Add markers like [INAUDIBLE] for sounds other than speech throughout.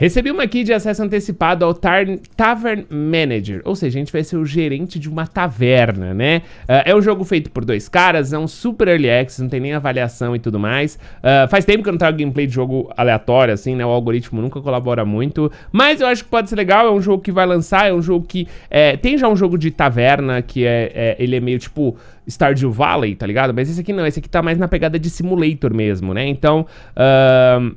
Recebi uma key de acesso antecipado ao Tavern Manager, ou seja, a gente vai ser o gerente de uma taverna, né? Uh, é um jogo feito por dois caras, é um super early access, não tem nem avaliação e tudo mais. Uh, faz tempo que eu não trago gameplay de jogo aleatório, assim, né? O algoritmo nunca colabora muito, mas eu acho que pode ser legal, é um jogo que vai lançar, é um jogo que... É, tem já um jogo de taverna que é, é ele é meio tipo... Stardew Valley, tá ligado? Mas esse aqui não, esse aqui tá mais na pegada de simulator mesmo, né? Então, uh,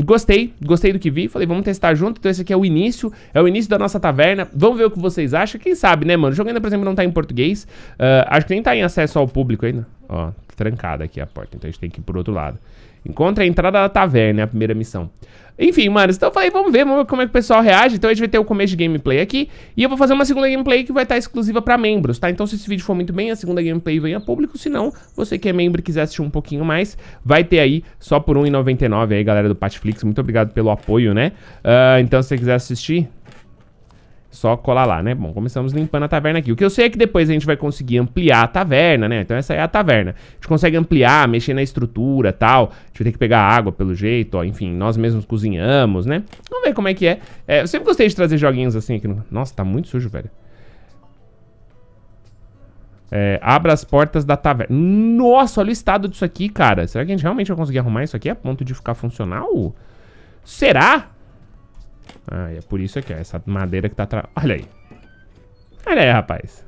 Gostei, gostei do que vi, falei, vamos testar junto, então esse aqui é o início, é o início da nossa taverna, vamos ver o que vocês acham, quem sabe, né, mano, o jogo ainda, por exemplo, não tá em português, uh, acho que nem tá em acesso ao público ainda, ó, trancada aqui a porta, então a gente tem que ir por outro lado. Encontra a entrada da taverna, é a primeira missão. Enfim, mano, então eu falei, vamos ver, vamos ver como é que o pessoal reage. Então a gente vai ter o começo de gameplay aqui. E eu vou fazer uma segunda gameplay que vai estar exclusiva pra membros, tá? Então se esse vídeo for muito bem, a segunda gameplay vem a público. Se não, você que é membro e quiser assistir um pouquinho mais, vai ter aí só por R$1,99 aí, galera do Patflix. Muito obrigado pelo apoio, né? Uh, então se você quiser assistir, só colar lá, né? Bom, começamos limpando a taverna aqui. O que eu sei é que depois a gente vai conseguir ampliar a taverna, né? Então essa é a taverna. A gente consegue ampliar, mexer na estrutura tal. A gente vai ter que pegar água pelo jeito, ó. Enfim, nós mesmos cozinhamos, né? Vamos ver como é que é. é eu sempre gostei de trazer joguinhos assim aqui no... Nossa, tá muito sujo, velho. É, abra as portas da taverna. Nossa, olha o estado disso aqui, cara. Será que a gente realmente vai conseguir arrumar isso aqui a ponto de ficar funcional? Será? Ah, e é por isso aqui, ó. Essa madeira que tá... atrás. Olha aí. Olha aí, rapaz.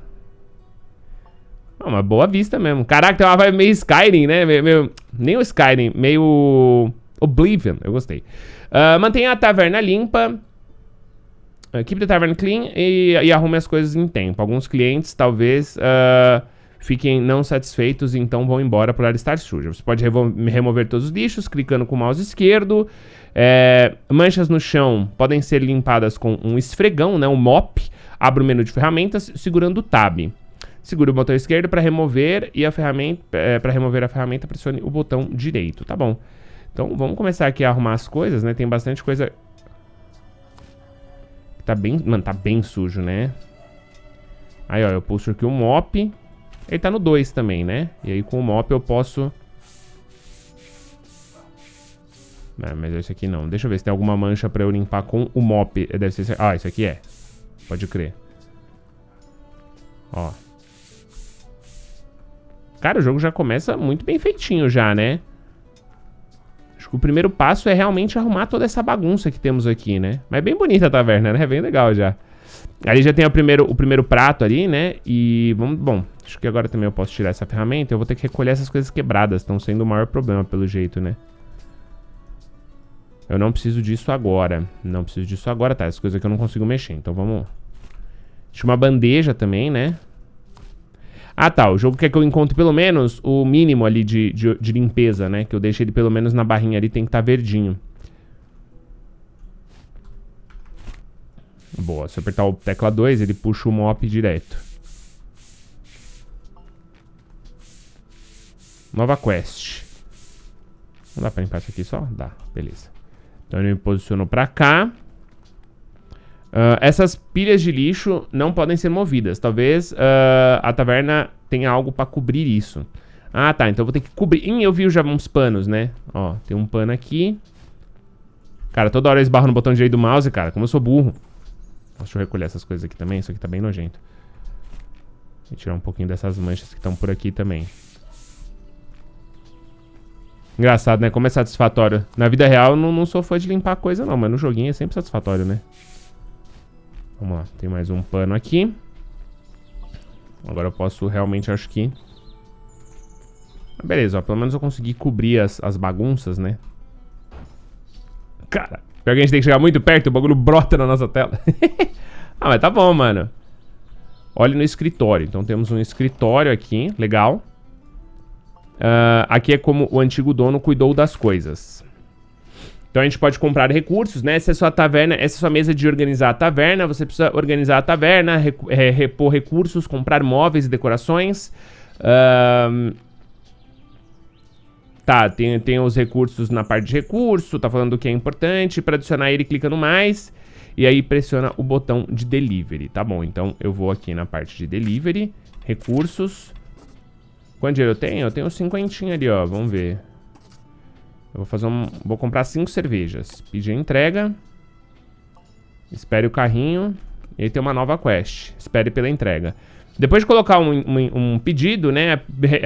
Ah, uma boa vista mesmo. Caraca, tem uma vibe meio Skyrim, né? Meio, meio... Nem o Skyrim, meio... Oblivion, eu gostei. Uh, mantenha a taverna limpa. Ah, keep the tavern clean e, e arrume as coisas em tempo. Alguns clientes talvez uh, fiquem não satisfeitos e então vão embora por ela estar suja. Você pode remover todos os lixos clicando com o mouse esquerdo. É, manchas no chão podem ser limpadas com um esfregão, né, um mop. Abre o menu de ferramentas segurando o tab. Segure o botão esquerdo para remover e a ferramenta é, para remover a ferramenta pressione o botão direito, tá bom? Então vamos começar aqui a arrumar as coisas, né? Tem bastante coisa tá bem, mano, tá bem sujo, né? Aí, ó, eu puxo aqui o mop. Ele tá no 2 também, né? E aí com o mop eu posso É, mas esse aqui não. Deixa eu ver se tem alguma mancha pra eu limpar com o mop. É, deve ser... Ah, isso aqui é. Pode crer. Ó. Cara, o jogo já começa muito bem feitinho já, né? Acho que o primeiro passo é realmente arrumar toda essa bagunça que temos aqui, né? Mas é bem bonita a taverna, né? É bem legal já. Ali já tem o primeiro, o primeiro prato ali, né? E vamos... Bom, acho que agora também eu posso tirar essa ferramenta. Eu vou ter que recolher essas coisas quebradas. Estão sendo o maior problema, pelo jeito, né? Eu não preciso disso agora. Não preciso disso agora, tá? Essas coisas aqui eu não consigo mexer, então vamos... Tinha uma bandeja também, né? Ah, tá. O jogo quer que eu encontre pelo menos o mínimo ali de, de, de limpeza, né? Que eu deixe ele pelo menos na barrinha ali, tem que estar tá verdinho. Boa. Se eu apertar o tecla 2, ele puxa o mop direto. Nova quest. Não dá pra limpar isso aqui só? Dá. Beleza. Então ele me posicionou pra cá. Uh, essas pilhas de lixo não podem ser movidas. Talvez uh, a taverna tenha algo pra cobrir isso. Ah, tá. Então eu vou ter que cobrir... Ih, eu vi já uns panos, né? Ó, tem um pano aqui. Cara, toda hora eu esbarro no botão direito do mouse, cara. Como eu sou burro. Deixa eu recolher essas coisas aqui também. Isso aqui tá bem nojento. E tirar um pouquinho dessas manchas que estão por aqui também. Engraçado, né? Como é satisfatório. Na vida real, eu não, não sou fã de limpar coisa, não. Mas no joguinho é sempre satisfatório, né? Vamos lá. Tem mais um pano aqui. Agora eu posso realmente, acho que... Ah, beleza, ó. Pelo menos eu consegui cobrir as, as bagunças, né? Cara, pior que a gente tem que chegar muito perto. O bagulho brota na nossa tela. [LAUGHS] ah, mas tá bom, mano. Olhe no escritório. Então temos um escritório aqui. Legal. Legal. Uh, aqui é como o antigo dono cuidou das coisas. Então a gente pode comprar recursos, né? Essa é sua taverna, essa é sua mesa de organizar a taverna. Você precisa organizar a taverna, é, repor recursos, comprar móveis e decorações. Uh, tá, tem, tem os recursos na parte de recurso, tá falando o que é importante. Para adicionar ele, clica no mais. E aí pressiona o botão de delivery, tá bom? Então eu vou aqui na parte de delivery, recursos. Quanto dinheiro eu tenho? Eu tenho cinquentinho ali, ó. Vamos ver. Eu vou fazer um... Vou comprar cinco cervejas. Pedir entrega. Espere o carrinho. E aí tem uma nova quest. Espere pela entrega. Depois de colocar um, um, um pedido, né?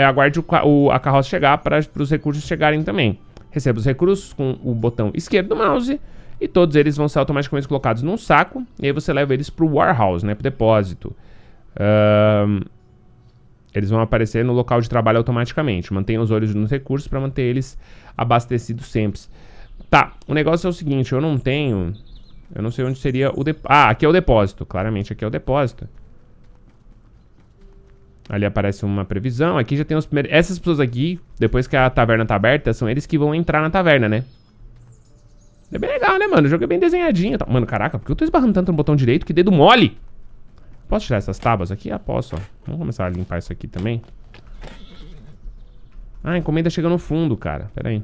Aguarde o, o, a carroça chegar para os recursos chegarem também. Receba os recursos com o botão esquerdo do mouse. E todos eles vão ser automaticamente colocados num saco. E aí você leva eles para o warehouse, né? Pro depósito. Ahn... Eles vão aparecer no local de trabalho automaticamente. Mantenha os olhos nos recursos para manter eles abastecidos sempre. Tá, o negócio é o seguinte, eu não tenho... Eu não sei onde seria o... Ah, aqui é o depósito. Claramente aqui é o depósito. Ali aparece uma previsão. Aqui já tem os primeiros... Essas pessoas aqui, depois que a taverna tá aberta, são eles que vão entrar na taverna, né? É bem legal, né, mano? O jogo é bem desenhadinho. Mano, caraca, por que eu tô esbarrando tanto no botão direito? Que dedo mole! Posso tirar essas tábuas aqui? Ah, posso, ó. Então, vamos começar a limpar isso aqui também. Ah, a encomenda chega no fundo, cara. Pera aí.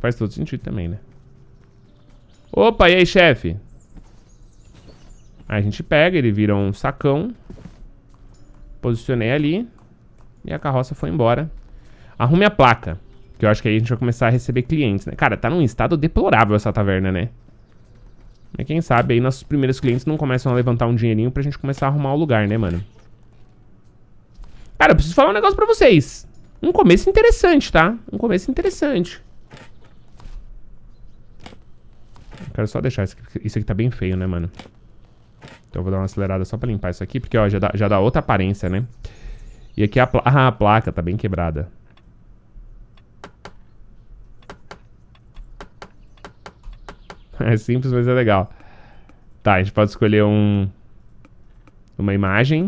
Faz todo sentido também, né? Opa, e aí, chefe? Aí a gente pega, ele vira um sacão. Posicionei ali. E a carroça foi embora. Arrume a placa. Que eu acho que aí a gente vai começar a receber clientes, né? Cara, tá num estado deplorável essa taverna, né? Mas né, quem sabe aí nossos primeiros clientes não começam a levantar um dinheirinho pra gente começar a arrumar o um lugar, né, mano? Cara, eu preciso falar um negócio pra vocês. Um começo interessante, tá? Um começo interessante. Eu quero só deixar isso aqui, isso aqui tá bem feio, né, mano? Então eu vou dar uma acelerada só pra limpar isso aqui, porque ó, já dá, já dá outra aparência, né? E aqui a, ah, [LAUGHS] a placa tá bem quebrada. [LAUGHS] É simples, mas é legal. Tá, a gente pode escolher um... Uma imagem.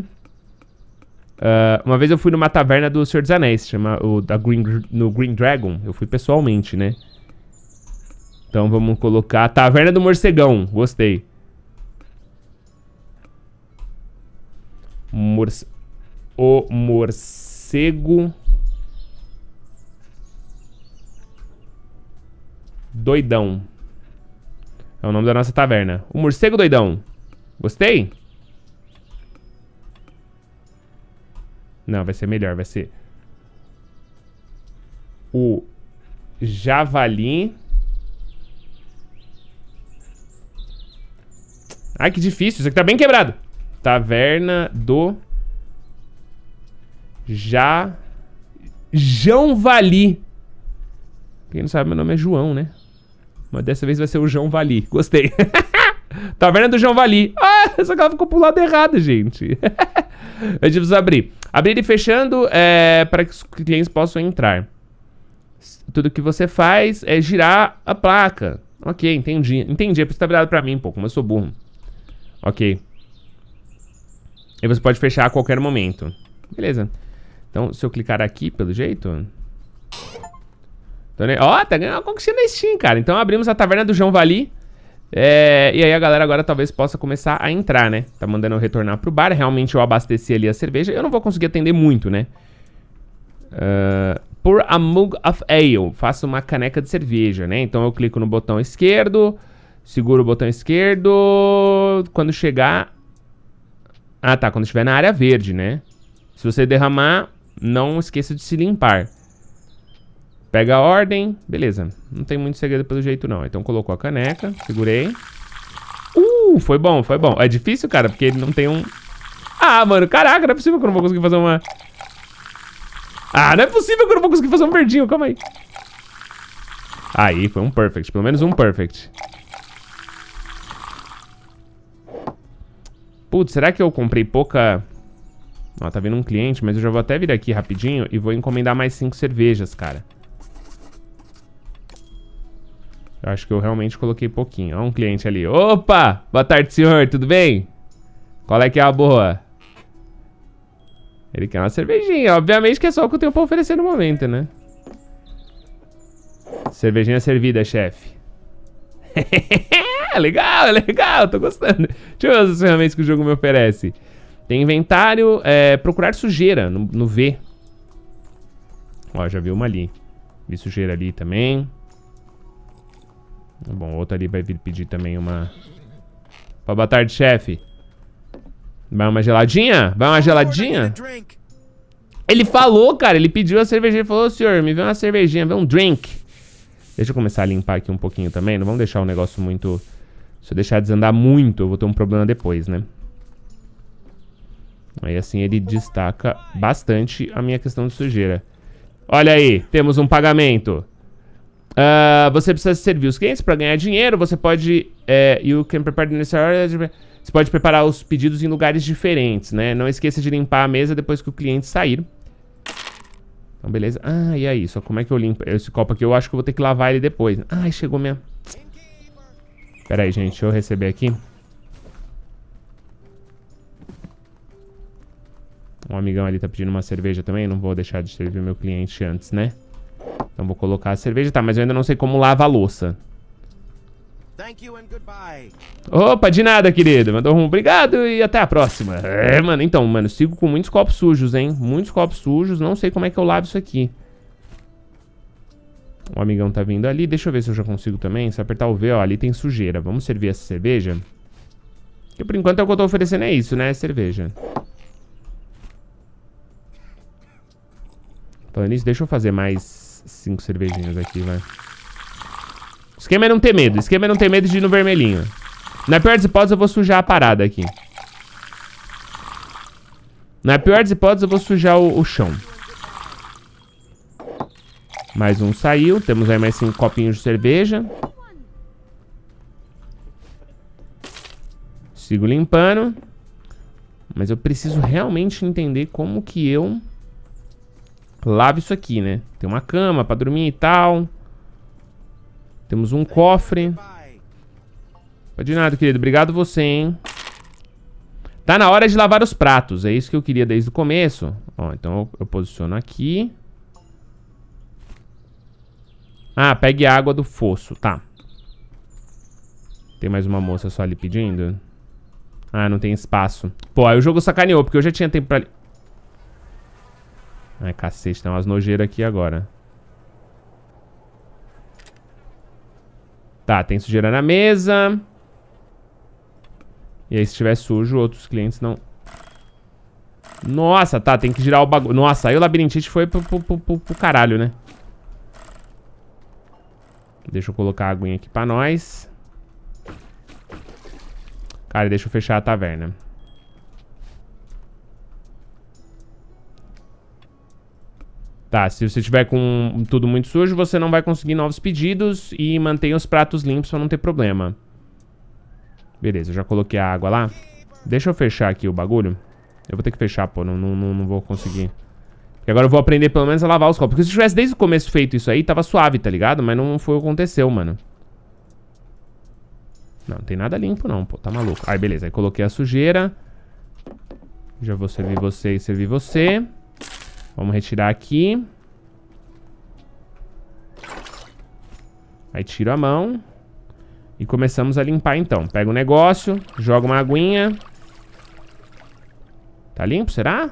Uh, uma vez eu fui numa taverna do Senhor dos Anéis, chama o, da Green, no Green Dragon. Eu fui pessoalmente, né? Então vamos colocar Taverna do Morcegão. Gostei. Morce... O morcego... Doidão. É o nome da nossa taverna. O morcego doidão. Gostei? Não, vai ser melhor. Vai ser... O javali... Ai, que difícil. Isso aqui tá bem quebrado. Taverna do... Já... João Vali. Quem não sabe, meu nome é João, né? Mas dessa vez vai ser o João Vali. Gostei. [LAUGHS] Taverna do João Vali. Ah, [LAUGHS] só que ela ficou pro lado errado, gente. a gente precisa abrir. Abrir e fechando é, para que os clientes possam entrar. Tudo que você faz é girar a placa. Ok, entendi. Entendi, é preciso estar que para virado pra mim um pouco, mas eu sou burro. Ok. E você pode fechar a qualquer momento. Beleza. Então, se eu clicar aqui, pelo jeito... Ó, tá ganhando uma conquista na Steam, cara. Então abrimos a taverna do João Vali. É, e aí a galera agora talvez possa começar a entrar, né? Tá mandando eu retornar pro bar. Realmente eu abasteci ali a cerveja. Eu não vou conseguir atender muito, né? Uh, por a mug of ale. Faço uma caneca de cerveja, né? Então eu clico no botão esquerdo. Seguro o botão esquerdo. Quando chegar... Ah, tá. Quando estiver na área verde, né? Se você derramar, não esqueça de se limpar. Pega a ordem. Beleza. Não tem muito segredo pelo jeito, não. Então colocou a caneca. Segurei. Uh, foi bom, foi bom. É difícil, cara, porque ele não tem um... Ah, mano, caraca, não é possível que eu não vou conseguir fazer uma... Ah, não é possível que eu não vou conseguir fazer um verdinho. Calma aí. Aí, foi um perfect. Pelo menos um perfect. Putz, será que eu comprei pouca... Ó, tá vindo um cliente, mas eu já vou até vir aqui rapidinho e vou encomendar mais cinco cervejas, cara. Eu acho que eu realmente coloquei pouquinho. Ó, um cliente ali. Opa! Boa tarde, senhor. Tudo bem? Qual é que é a boa? Ele quer uma cervejinha. Obviamente que é só o que eu tenho pra oferecer no momento, né? Cervejinha servida, chefe. [LAUGHS] legal, é legal. Tô gostando. Deixa eu ver as ferramentas que o jogo me oferece. Tem inventário. É, procurar sujeira no, no V. Ó, já vi uma ali. Vi sujeira ali também. Tá bom, outro ali vai vir pedir também uma... Pra boa tarde, chefe. Vai uma geladinha? Vai uma geladinha? Ele falou, cara. Ele pediu a cervejinha. Ele falou, senhor, me vê uma cervejinha, vê um drink. Deixa eu começar a limpar aqui um pouquinho também. Não vamos deixar o negócio muito... Se eu deixar desandar muito, eu vou ter um problema depois, né? Aí assim ele destaca bastante a minha questão de sujeira. Olha aí, temos um pagamento. Uh, você precisa servir os clientes é para ganhar dinheiro. Você pode. É, you can prepare the Você pode preparar os pedidos em lugares diferentes, né? Não esqueça de limpar a mesa depois que o cliente sair. Então, beleza. Ah, e aí? É Só como é que eu limpo esse copo aqui? Eu acho que eu vou ter que lavar ele depois. Ai, chegou minha... Pera aí, gente. Deixa eu receber aqui. Um amigão ali tá pedindo uma cerveja também. Não vou deixar de servir meu cliente antes, né? Então vou colocar a cerveja. Tá, mas eu ainda não sei como lava a louça. Opa, de nada, querido. Mandou um obrigado e até a próxima. É, mano, então, mano, sigo com muitos copos sujos, hein? Muitos copos sujos. Não sei como é que eu lavo isso aqui. O amigão tá vindo ali. Deixa eu ver se eu já consigo também. Se apertar o V, ó, ali tem sujeira. Vamos servir essa cerveja? Porque por enquanto é o que eu tô oferecendo é isso, né? É cerveja. Falando nisso, deixa eu fazer mais cinco cervejinhas aqui, vai. O esquema é não ter medo. O esquema é não ter medo de ir no vermelhinho. Na pior das hipóteses, eu vou sujar a parada aqui. Na pior das hipóteses, eu vou sujar o, o chão. Mais um saiu. Temos aí mais cinco copinhos de cerveja. Sigo limpando. Mas eu preciso realmente entender como que eu Lava isso aqui, né? Tem uma cama pra dormir e tal. Temos um cofre. De nada, querido. Obrigado você, hein? Tá na hora de lavar os pratos. É isso que eu queria desde o começo. Ó, então eu, eu posiciono aqui. Ah, pegue água do fosso. Tá. Tem mais uma moça só ali pedindo? Ah, não tem espaço. Pô, aí o jogo sacaneou, porque eu já tinha tempo pra... Ai, é, cacete, tem umas nojeiras aqui agora. Tá, tem sujeira na mesa. E aí, se estiver sujo, outros clientes não... Nossa, tá, tem que girar o bagulho. Nossa, aí o labirintite foi pro, pro, pro, pro, caralho, né? Deixa eu colocar a aguinha aqui pra nós. Cara, deixa eu fechar a taverna. Tá, se você tiver com tudo muito sujo, você não vai conseguir novos pedidos e mantenha os pratos limpos pra não ter problema. Beleza, já coloquei a água lá. Deixa eu fechar aqui o bagulho. Eu vou ter que fechar, pô, não, não, não, vou conseguir. E agora eu vou aprender pelo menos a lavar os copos. Porque se tivesse desde o começo feito isso aí, tava suave, tá ligado? Mas não foi o que aconteceu, mano. Não, não tem nada limpo não, pô, tá maluco. Aí, beleza, aí coloquei a sujeira. Já vou servir você e servir você. Vamos retirar aqui. Aí tiro a mão. E começamos a limpar então. Pega o um negócio, joga uma aguinha. Tá limpo, será?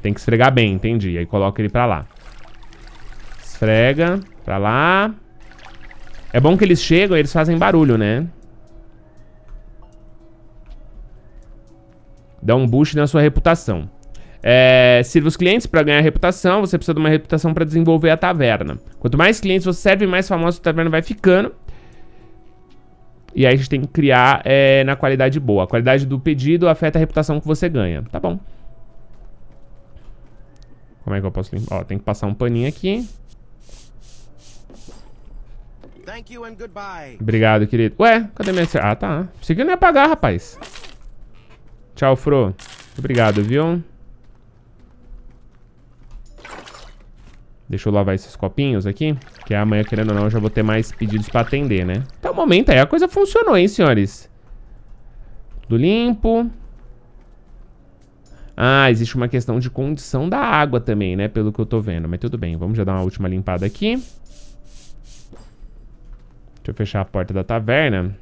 Tem que esfregar bem, entendi. Aí coloca ele pra lá. Esfrega, pra lá. É bom que eles chegam e eles fazem barulho, né? Dá um boost na sua reputação. É, sirva os clientes para ganhar reputação. Você precisa de uma reputação para desenvolver a taverna. Quanto mais clientes você serve, mais famosa a taverna vai ficando. E aí a gente tem que criar é, na qualidade boa. A qualidade do pedido afeta a reputação que você ganha. Tá bom. Como é que eu posso limpar? Ó, tem que passar um paninho aqui. Obrigado, querido. Ué, cadê minha... Ah, tá. Isso aqui não é pagar, rapaz. Tchau, Fro. Obrigado, viu? Deixa eu lavar esses copinhos aqui, que amanhã, querendo ou não, eu já vou ter mais pedidos pra atender, né? Até o momento aí, a coisa funcionou, hein, senhores? Tudo limpo. Ah, existe uma questão de condição da água também, né? Pelo que eu tô vendo, mas tudo bem. Vamos já dar uma última limpada aqui. Deixa eu fechar a porta da taverna.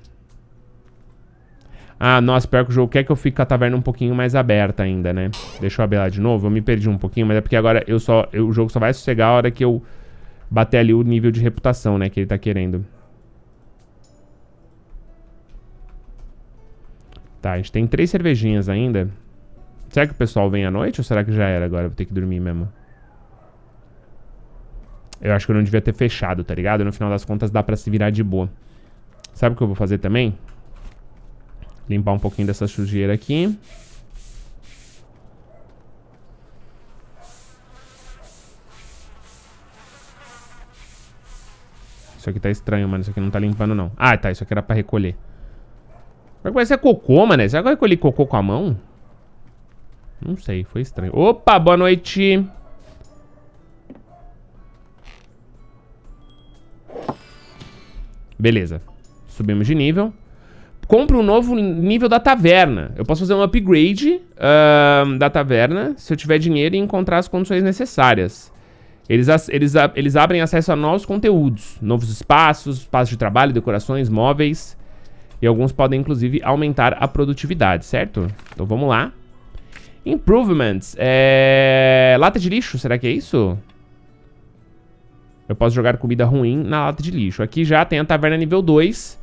Ah, nossa, pior que o jogo quer que eu fique com a taverna um pouquinho mais aberta ainda, né? Deixa eu abrir lá de novo, eu me perdi um pouquinho, mas é porque agora eu só, eu, o jogo só vai sossegar a hora que eu bater ali o nível de reputação, né, que ele tá querendo. Tá, a gente tem três cervejinhas ainda. Será que o pessoal vem à noite ou será que já era agora? Vou ter que dormir mesmo. Eu acho que eu não devia ter fechado, tá ligado? No final das contas dá pra se virar de boa. Sabe o que eu vou fazer também? Limpar um pouquinho dessa sujeira aqui. Isso aqui tá estranho, mano. Isso aqui não tá limpando, não. Ah, tá. Isso aqui era pra recolher. Mas vai é cocô, mano. Será que eu recolhi cocô com a mão? Não sei. Foi estranho. Opa, boa noite. Beleza. Subimos de nível compra um novo nível da taverna. Eu posso fazer um upgrade uh, da taverna se eu tiver dinheiro e encontrar as condições necessárias. Eles, eles, eles abrem acesso a novos conteúdos, novos espaços, espaços de trabalho, decorações, móveis. E alguns podem, inclusive, aumentar a produtividade, certo? Então vamos lá. Improvements. É... Lata de lixo, será que é isso? Eu posso jogar comida ruim na lata de lixo. Aqui já tem a taverna nível 2.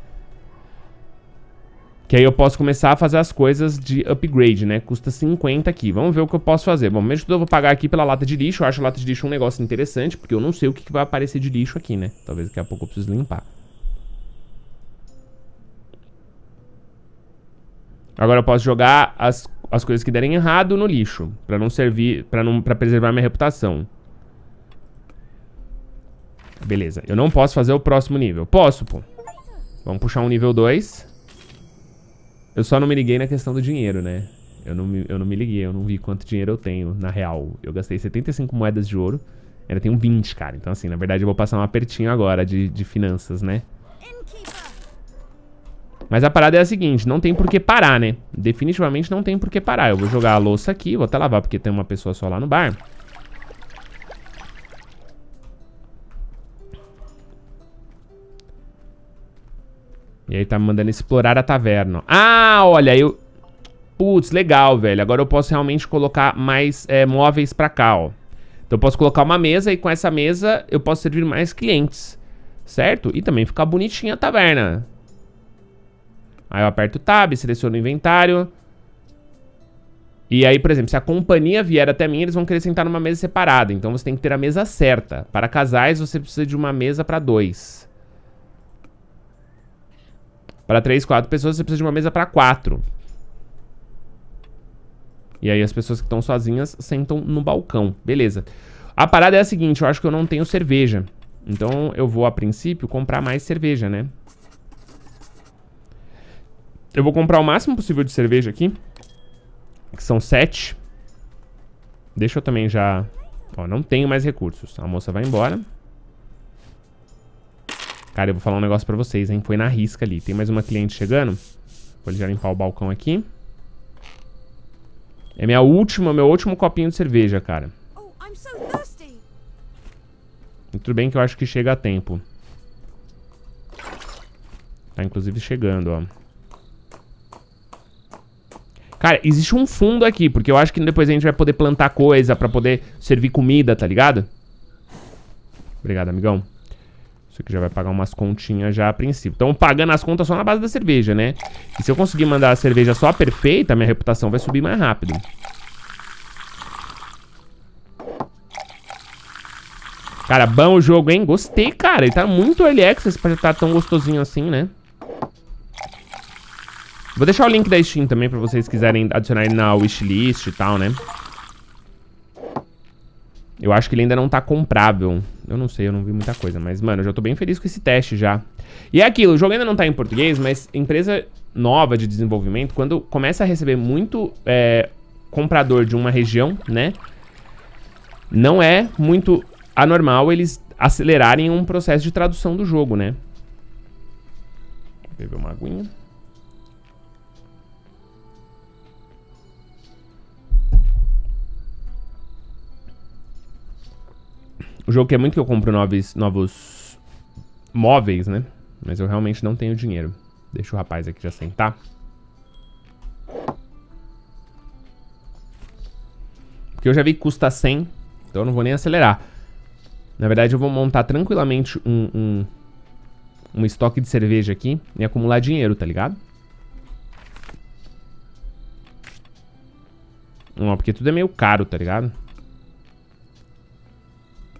Que aí eu posso começar a fazer as coisas de upgrade, né? Custa 50 aqui. Vamos ver o que eu posso fazer. Bom, mesmo que eu vou pagar aqui pela lata de lixo. Eu acho a lata de lixo um negócio interessante, porque eu não sei o que, vai aparecer de lixo aqui, né? Talvez daqui a pouco eu precise limpar. Agora eu posso jogar as, as coisas que derem errado no lixo. Pra não servir... Pra, não, pra preservar minha reputação. Beleza. Eu não posso fazer o próximo nível. Posso, pô. Vamos puxar um nível 2. Eu só não me liguei na questão do dinheiro, né? Eu não, me, eu não me liguei, eu não vi quanto dinheiro eu tenho, na real. Eu gastei 75 moedas de ouro, ainda tenho 20, cara. Então, assim, na verdade eu vou passar um apertinho agora de, de finanças, né? Mas a parada é a seguinte, não tem por que parar, né? Definitivamente não tem por que parar. Eu vou jogar a louça aqui, vou até lavar porque tem uma pessoa só lá no bar. E aí tá me mandando explorar a taverna. Ah, olha, eu... Putz, legal, velho. Agora eu posso realmente colocar mais é, móveis pra cá, ó. Então eu posso colocar uma mesa e com essa mesa eu posso servir mais clientes. Certo? E também ficar bonitinha a taverna. Aí eu aperto Tab, seleciono o inventário. E aí, por exemplo, se a companhia vier até mim, eles vão querer sentar numa mesa separada. Então você tem que ter a mesa certa. Para casais, você precisa de uma mesa para dois. Para três, quatro pessoas, você precisa de uma mesa para quatro. E aí as pessoas que estão sozinhas sentam no balcão. Beleza. A parada é a seguinte, eu acho que eu não tenho cerveja. Então eu vou, a princípio, comprar mais cerveja, né? Eu vou comprar o máximo possível de cerveja aqui. Que são sete. Deixa eu também já... Ó, não tenho mais recursos. A moça vai embora. Cara, eu vou falar um negócio pra vocês, hein? Foi na risca ali. Tem mais uma cliente chegando. Vou já limpar o balcão aqui. É minha última, meu último copinho de cerveja, cara. Oh, Muito Tudo bem que eu acho que chega a tempo. Tá inclusive chegando, ó. Cara, existe um fundo aqui, porque eu acho que depois a gente vai poder plantar coisa pra poder servir comida, tá ligado? Obrigado, amigão. Isso aqui já vai pagar umas continhas já a princípio. Então, pagando as contas só na base da cerveja, né? E se eu conseguir mandar a cerveja só perfeita, minha reputação vai subir mais rápido. Cara, bom o jogo, hein? Gostei, cara. Ele tá muito early access pra estar tá tão gostosinho assim, né? Vou deixar o link da Steam também pra vocês quiserem adicionar ele na wishlist e tal, né? Eu acho que ele ainda não tá comprável. Eu não sei, eu não vi muita coisa. Mas, mano, eu já tô bem feliz com esse teste já. E é aquilo, o jogo ainda não tá em português, mas empresa nova de desenvolvimento, quando começa a receber muito é, comprador de uma região, né? Não é muito anormal eles acelerarem um processo de tradução do jogo, né? Beber uma aguinha. O jogo quer muito que eu compre novos, novos móveis, né? Mas eu realmente não tenho dinheiro. Deixa o rapaz aqui já sentar. Porque eu já vi que custa 100, então eu não vou nem acelerar. Na verdade, eu vou montar tranquilamente um, um, um estoque de cerveja aqui e acumular dinheiro, tá ligado? Não, porque tudo é meio caro, tá ligado?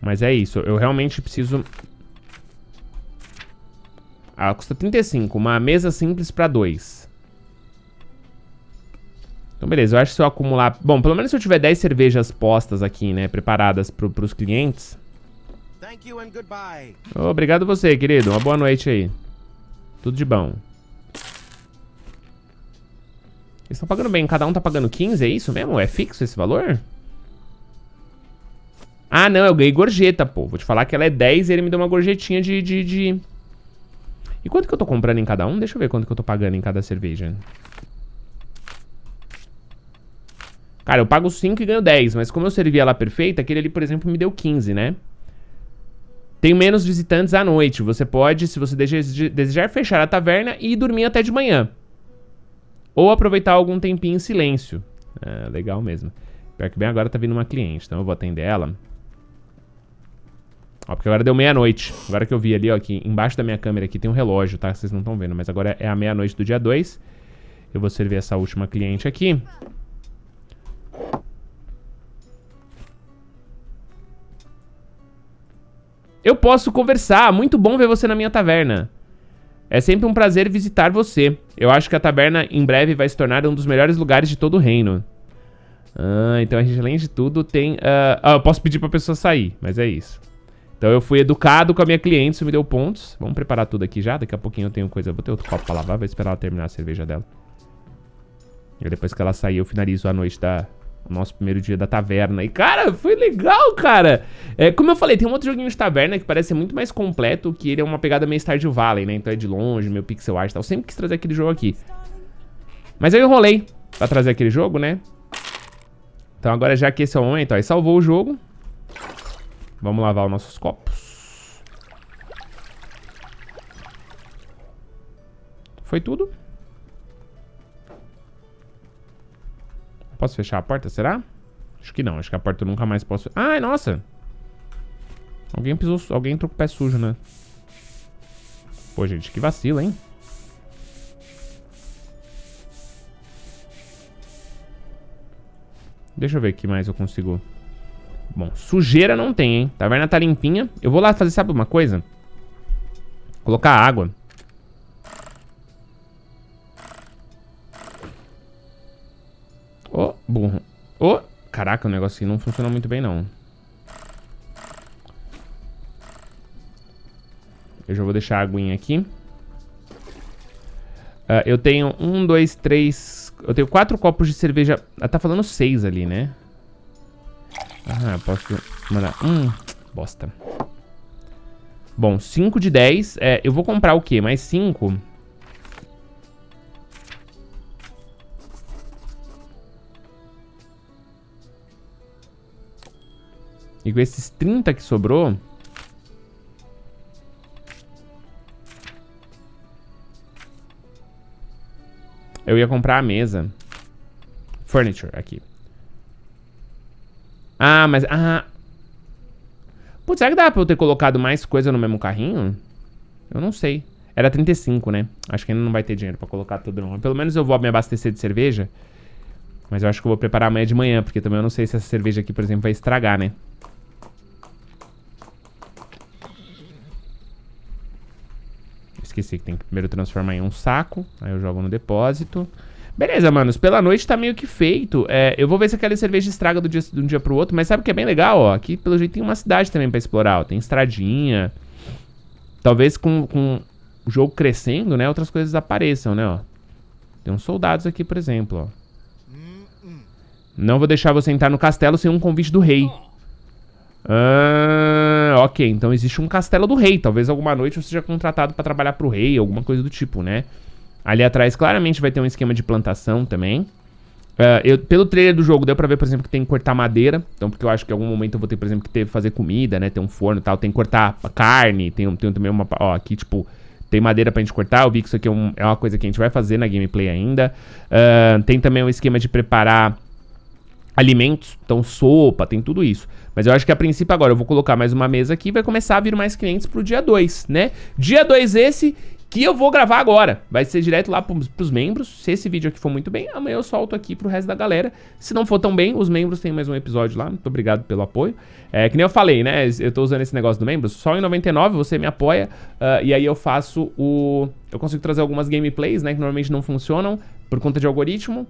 Mas é isso, eu realmente preciso... Ah, custa 35, uma mesa simples pra dois. Então beleza, eu acho que se eu acumular... Bom, pelo menos se eu tiver 10 cervejas postas aqui, né, preparadas pro, pros clientes... Oh, obrigado você, querido, uma boa noite aí. Tudo de bom. Eles estão pagando bem, cada um tá pagando 15, é isso mesmo? É fixo esse valor? Ah, não, eu ganhei gorjeta, pô. Vou te falar que ela é 10 e ele me deu uma gorjetinha de, de, de... E quanto que eu tô comprando em cada um? Deixa eu ver quanto que eu tô pagando em cada cerveja. Cara, eu pago 5 e ganho 10, mas como eu servi ela perfeita, aquele ali, por exemplo, me deu 15, né? Tem menos visitantes à noite. Você pode, se você desejar, fechar a taverna e dormir até de manhã. Ou aproveitar algum tempinho em silêncio. É, legal mesmo. Pior que bem agora tá vindo uma cliente, então eu vou atender ela. Ó, porque agora deu meia-noite. Agora que eu vi ali, ó, embaixo da minha câmera aqui tem um relógio, tá? Vocês não estão vendo, mas agora é a meia-noite do dia 2. Eu vou servir essa última cliente aqui. Eu posso conversar. Muito bom ver você na minha taverna. É sempre um prazer visitar você. Eu acho que a taverna em breve vai se tornar um dos melhores lugares de todo o reino. Ah, então a gente, além de tudo, tem... Uh... Ah, eu posso pedir pra pessoa sair, mas é isso. Então eu fui educado com a minha cliente, isso me deu pontos. Vamos preparar tudo aqui já, daqui a pouquinho eu tenho coisa... Vou ter outro copo pra lavar, vou esperar ela terminar a cerveja dela. E depois que ela sair, eu finalizo a noite da, nosso primeiro dia da taverna. E, cara, foi legal, cara. É, como eu falei, tem um outro joguinho de taverna que parece muito mais completo, que ele é uma pegada meio Stardew Valley, né? Então é de longe, meio pixel art e tal. Eu sempre quis trazer aquele jogo aqui. Mas eu enrolei pra trazer aquele jogo, né? Então agora, já que esse é o momento, ó, salvou o jogo. Vamos lavar os nossos copos. Foi tudo? Posso fechar a porta, será? Acho que não, acho que a porta eu nunca mais posso... Ai, nossa! Alguém pisou... Alguém entrou com o pé sujo, né? Pô, gente, que vacila, hein? Deixa eu ver o que mais eu consigo Bom, sujeira não tem, hein? Taverna tá limpinha. Eu vou lá fazer, sabe uma coisa? Colocar água. Ô, oh, burro. Ô, oh, caraca, o negócio aqui não funciona muito bem, não. Eu já vou deixar a aguinha aqui. Uh, eu tenho um, dois, três... Eu tenho quatro copos de cerveja... Ah, tá falando seis ali, né? Ah, posso mandar... Hum, bosta. Bom, 5 de 10. É, eu vou comprar o quê? Mais 5? E com esses 30 que sobrou... Eu ia comprar a mesa. Furniture, aqui. Ah, mas... Ah... Putz, será que dá pra eu ter colocado mais coisa no mesmo carrinho? Eu não sei. Era 35, né? Acho que ainda não vai ter dinheiro pra colocar tudo não. Pelo menos eu vou me abastecer de cerveja. Mas eu acho que eu vou preparar amanhã de manhã, porque também eu não sei se essa cerveja aqui, por exemplo, vai estragar, né? Esqueci que tem que primeiro transformar em um saco. Aí eu jogo no depósito. Beleza, manos. Pela noite tá meio que feito. É, eu vou ver se aquela cerveja estraga do dia, de um dia pro outro. Mas sabe o que é bem legal, ó? Aqui, pelo jeito, tem uma cidade também pra explorar, ó. Tem estradinha. Talvez com, com o jogo crescendo, né? Outras coisas apareçam, né, ó. Tem uns soldados aqui, por exemplo, ó. Não vou deixar você entrar no castelo sem um convite do rei. Ah, ok, então existe um castelo do rei. Talvez alguma noite você seja contratado para trabalhar pro rei, alguma coisa do tipo, né? Ali atrás claramente vai ter um esquema de plantação também. Uh, eu, pelo trailer do jogo deu pra ver, por exemplo, que tem que cortar madeira. Então, porque eu acho que em algum momento eu vou ter, por exemplo, que ter fazer comida, né? Tem um forno e tal. Tem que cortar carne. Tem, tem também uma. Ó, aqui, tipo, tem madeira pra gente cortar. Eu vi que isso aqui é, um, é uma coisa que a gente vai fazer na gameplay ainda. Uh, tem também um esquema de preparar alimentos, então sopa, tem tudo isso. Mas eu acho que a princípio agora eu vou colocar mais uma mesa aqui e vai começar a vir mais clientes pro dia 2, né? Dia 2 esse que eu vou gravar agora. Vai ser direto lá pros, pros membros. Se esse vídeo aqui for muito bem, amanhã eu solto aqui pro resto da galera. Se não for tão bem, os membros têm mais um episódio lá. Muito obrigado pelo apoio. É, que nem eu falei, né? Eu tô usando esse negócio do membro. Só em 99 você me apoia uh, e aí eu faço o... Eu consigo trazer algumas gameplays, né? Que normalmente não funcionam por conta de algoritmo.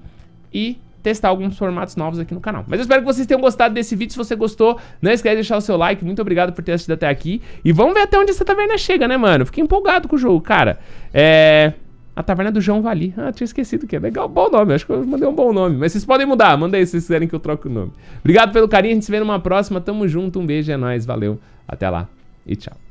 E testar alguns formatos novos aqui no canal. Mas eu espero que vocês tenham gostado desse vídeo. Se você gostou, não esquece de deixar o seu like. Muito obrigado por ter assistido até aqui. E vamos ver até onde essa taverna chega, né, mano? Fiquei empolgado com o jogo, cara. É... A Taverna do João Vali. Ah, tinha esquecido que é legal. Bom nome, acho que eu mandei um bom nome. Mas vocês podem mudar, manda aí se vocês quiserem que eu troque o nome. Obrigado pelo carinho, a gente se vê numa próxima. Tamo junto, um beijo, é nóis, valeu. Até lá e tchau.